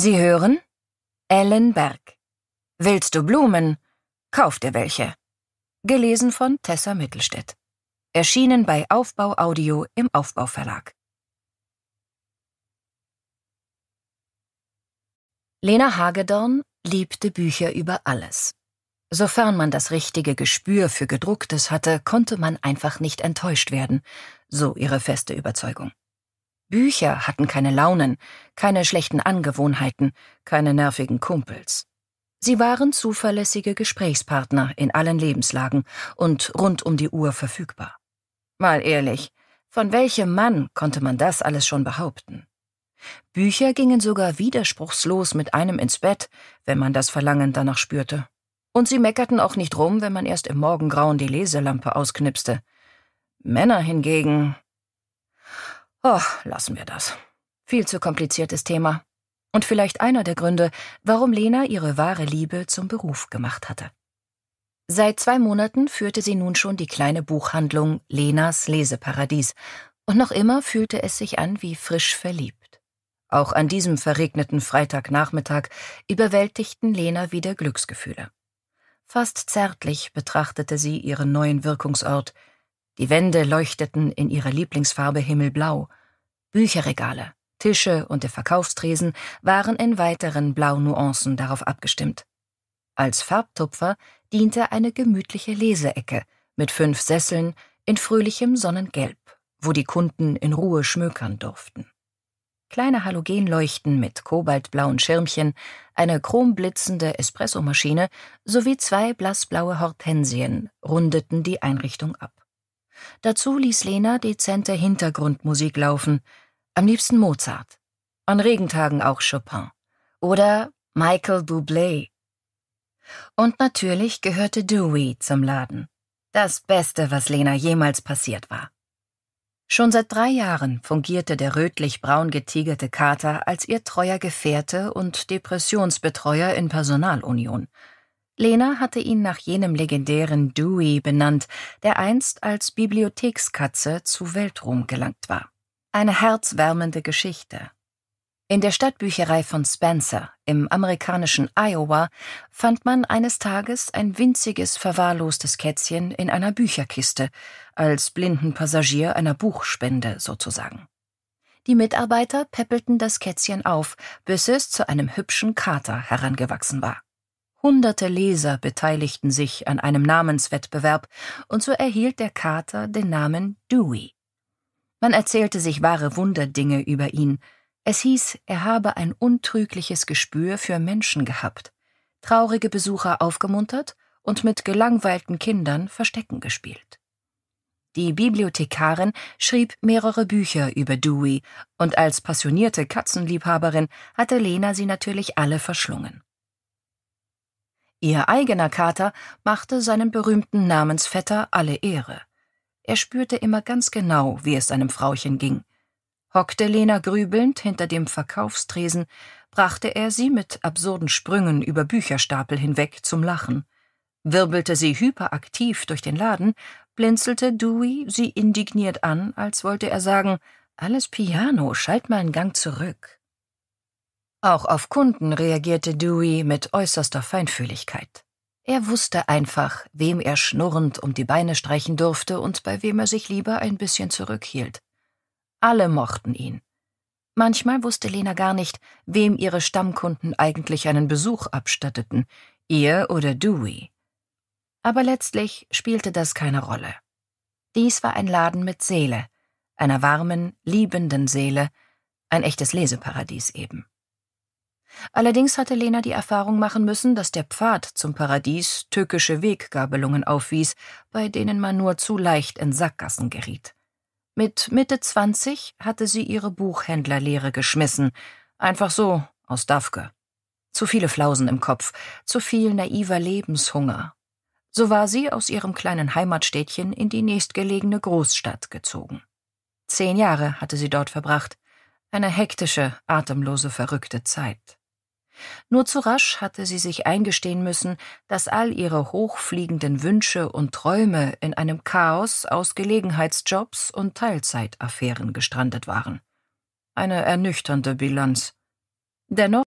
Sie hören? Ellen Berg. Willst du Blumen? Kauf dir welche. Gelesen von Tessa Mittelstädt. Erschienen bei Aufbau Audio im Aufbau Verlag. Lena Hagedorn liebte Bücher über alles. Sofern man das richtige Gespür für gedrucktes hatte, konnte man einfach nicht enttäuscht werden, so ihre feste Überzeugung. Bücher hatten keine Launen, keine schlechten Angewohnheiten, keine nervigen Kumpels. Sie waren zuverlässige Gesprächspartner in allen Lebenslagen und rund um die Uhr verfügbar. Mal ehrlich, von welchem Mann konnte man das alles schon behaupten? Bücher gingen sogar widerspruchslos mit einem ins Bett, wenn man das Verlangen danach spürte. Und sie meckerten auch nicht rum, wenn man erst im Morgengrauen die Leselampe ausknipste. Männer hingegen Oh, lassen wir das. Viel zu kompliziertes Thema. Und vielleicht einer der Gründe, warum Lena ihre wahre Liebe zum Beruf gemacht hatte. Seit zwei Monaten führte sie nun schon die kleine Buchhandlung Lenas Leseparadies, und noch immer fühlte es sich an wie frisch verliebt. Auch an diesem verregneten Freitagnachmittag überwältigten Lena wieder Glücksgefühle. Fast zärtlich betrachtete sie ihren neuen Wirkungsort, die Wände leuchteten in ihrer Lieblingsfarbe himmelblau. Bücherregale, Tische und der Verkaufstresen waren in weiteren Blaunuancen darauf abgestimmt. Als Farbtupfer diente eine gemütliche Leseecke mit fünf Sesseln in fröhlichem Sonnengelb, wo die Kunden in Ruhe schmökern durften. Kleine Halogenleuchten mit kobaltblauen Schirmchen, eine chromblitzende Espressomaschine sowie zwei blassblaue Hortensien rundeten die Einrichtung ab. Dazu ließ Lena dezente Hintergrundmusik laufen, am liebsten Mozart, an Regentagen auch Chopin oder Michael Bublé. Und natürlich gehörte Dewey zum Laden. Das Beste, was Lena jemals passiert war. Schon seit drei Jahren fungierte der rötlich-braun getigerte Kater als ihr treuer Gefährte und Depressionsbetreuer in Personalunion – Lena hatte ihn nach jenem legendären Dewey benannt, der einst als Bibliothekskatze zu Weltruhm gelangt war. Eine herzwärmende Geschichte. In der Stadtbücherei von Spencer im amerikanischen Iowa fand man eines Tages ein winziges, verwahrlostes Kätzchen in einer Bücherkiste, als blinden Passagier einer Buchspende sozusagen. Die Mitarbeiter peppelten das Kätzchen auf, bis es zu einem hübschen Kater herangewachsen war. Hunderte Leser beteiligten sich an einem Namenswettbewerb, und so erhielt der Kater den Namen Dewey. Man erzählte sich wahre Wunderdinge über ihn. Es hieß, er habe ein untrügliches Gespür für Menschen gehabt, traurige Besucher aufgemuntert und mit gelangweilten Kindern Verstecken gespielt. Die Bibliothekarin schrieb mehrere Bücher über Dewey, und als passionierte Katzenliebhaberin hatte Lena sie natürlich alle verschlungen. Ihr eigener Kater machte seinem berühmten Namensvetter alle Ehre. Er spürte immer ganz genau, wie es seinem Frauchen ging. Hockte Lena grübelnd hinter dem Verkaufstresen, brachte er sie mit absurden Sprüngen über Bücherstapel hinweg zum Lachen. Wirbelte sie hyperaktiv durch den Laden, blinzelte Dewey sie indigniert an, als wollte er sagen, alles Piano, schalt mal einen Gang zurück. Auch auf Kunden reagierte Dewey mit äußerster Feinfühligkeit. Er wusste einfach, wem er schnurrend um die Beine streichen durfte und bei wem er sich lieber ein bisschen zurückhielt. Alle mochten ihn. Manchmal wusste Lena gar nicht, wem ihre Stammkunden eigentlich einen Besuch abstatteten, ihr oder Dewey. Aber letztlich spielte das keine Rolle. Dies war ein Laden mit Seele, einer warmen, liebenden Seele, ein echtes Leseparadies eben. Allerdings hatte Lena die Erfahrung machen müssen, dass der Pfad zum Paradies tückische Weggabelungen aufwies, bei denen man nur zu leicht in Sackgassen geriet. Mit Mitte 20 hatte sie ihre Buchhändlerlehre geschmissen, einfach so aus Dafke. Zu viele Flausen im Kopf, zu viel naiver Lebenshunger. So war sie aus ihrem kleinen Heimatstädtchen in die nächstgelegene Großstadt gezogen. Zehn Jahre hatte sie dort verbracht, eine hektische, atemlose, verrückte Zeit. Nur zu rasch hatte sie sich eingestehen müssen, dass all ihre hochfliegenden Wünsche und Träume in einem Chaos aus Gelegenheitsjobs und Teilzeitaffären gestrandet waren. Eine ernüchternde Bilanz. Dennoch